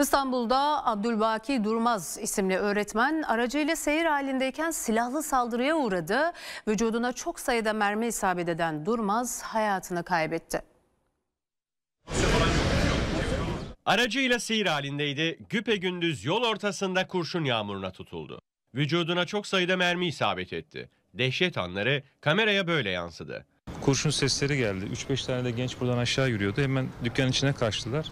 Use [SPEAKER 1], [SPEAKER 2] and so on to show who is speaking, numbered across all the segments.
[SPEAKER 1] İstanbul'da Abdülbaki Durmaz isimli öğretmen aracıyla seyir halindeyken silahlı saldırıya uğradı. Vücuduna çok sayıda mermi isabet eden Durmaz hayatını kaybetti.
[SPEAKER 2] Aracıyla seyir halindeydi. Güpe gündüz yol ortasında kurşun yağmuruna tutuldu. Vücuduna çok sayıda mermi isabet etti. Dehşet anları kameraya böyle yansıdı.
[SPEAKER 1] Kurşun sesleri geldi. 3-5 tane de genç buradan aşağı yürüyordu. Hemen dükkanın içine kaçtılar.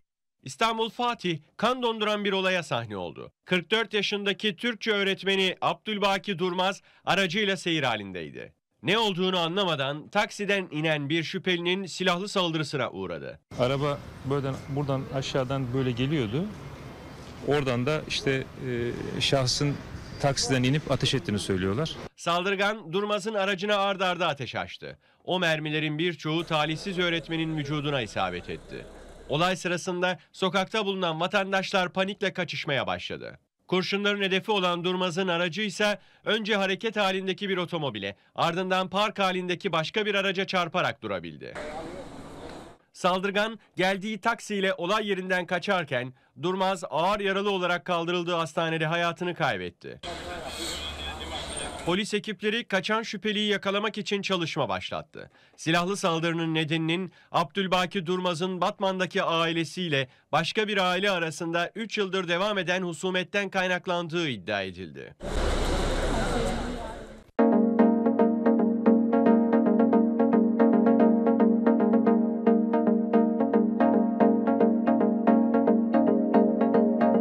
[SPEAKER 2] İstanbul Fatih kan donduran bir olaya sahne oldu. 44 yaşındaki Türkçe öğretmeni Abdülbaki Durmaz aracıyla seyir halindeydi. Ne olduğunu anlamadan taksiden inen bir şüphelinin silahlı saldırısına uğradı.
[SPEAKER 1] Araba buradan, buradan aşağıdan böyle geliyordu. Oradan da işte e, şahsın taksiden inip ateş ettiğini söylüyorlar.
[SPEAKER 2] Saldırgan Durmaz'ın aracına ard arda ateş açtı. O mermilerin birçoğu talihsiz öğretmenin vücuduna isabet etti. Olay sırasında sokakta bulunan vatandaşlar panikle kaçışmaya başladı. Kurşunların hedefi olan Durmaz'ın aracı ise önce hareket halindeki bir otomobile, ardından park halindeki başka bir araca çarparak durabildi. Saldırgan geldiği taksiyle olay yerinden kaçarken Durmaz ağır yaralı olarak kaldırıldığı hastanede hayatını kaybetti. Polis ekipleri kaçan şüpheliyi yakalamak için çalışma başlattı. Silahlı saldırının nedeninin Abdülbaki Durmaz'ın Batman'daki ailesiyle başka bir aile arasında 3 yıldır devam eden husumetten kaynaklandığı iddia edildi.